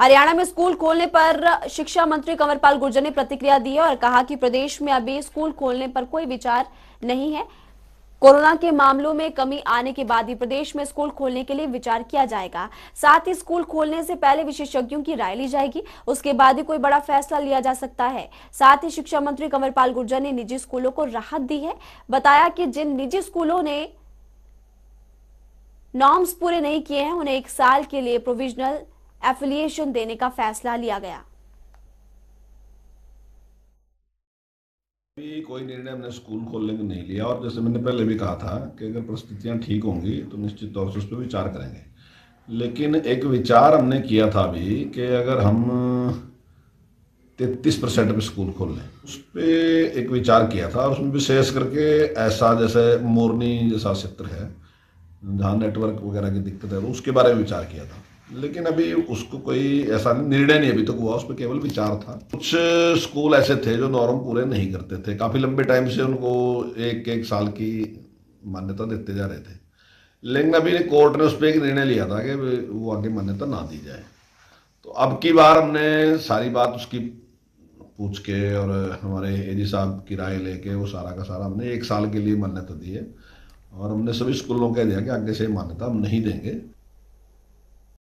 हरियाणा में स्कूल खोलने पर शिक्षा मंत्री कंवरपाल गुर्जर ने प्रतिक्रिया दी है और कहा कि प्रदेश में अभी स्कूल खोलने पर कोई विचार नहीं है कोरोना के मामलों में कमी आने के बाद ही प्रदेश में स्कूल खोलने के लिए विचार किया जाएगा साथ ही स्कूल खोलने से पहले विशेषज्ञों की राय ली जाएगी उसके बाद ही कोई बड़ा फैसला लिया जा सकता है साथ ही शिक्षा मंत्री कंवरपाल गुर्जर ने निजी स्कूलों को राहत दी है बताया कि जिन निजी स्कूलों ने नॉर्म्स पूरे नहीं किए हैं उन्हें एक साल के लिए प्रोविजनल एफिलिएशन देने का फैसला लिया गया भी कोई निर्णय हमने स्कूल खोलने का नहीं लिया और जैसे मैंने पहले भी कहा था कि अगर परिस्थितियां ठीक होंगी तो निश्चित तौर से उस पर विचार करेंगे लेकिन एक विचार हमने किया था भी कि अगर हम तैतीस परसेंट पर स्कूल खोल लें उस पर एक विचार किया था और उसमें विशेष करके ऐसा जैसे मोरनी जैसा क्षेत्र है जहाँ नेटवर्क वगैरह की दिक्कत है उसके बारे में विचार किया था लेकिन अभी उसको कोई ऐसा निर्णय नहीं अभी तक तो हुआ उस पर केवल विचार था कुछ स्कूल ऐसे थे जो नॉर्म पूरे नहीं करते थे काफ़ी लंबे टाइम से उनको एक एक साल की मान्यता देते जा रहे थे लेकिन अभी कोर्ट ने उस पर एक निर्णय लिया था कि वो आगे मान्यता ना दी जाए तो अब की बार हमने सारी बात उसकी पूछ के और हमारे ए साहब की राय लेके वो सारा का सारा हमने एक साल के लिए मान्यता दी है और हमने सभी स्कूलों कह दिया कि आगे से मान्यता हम नहीं देंगे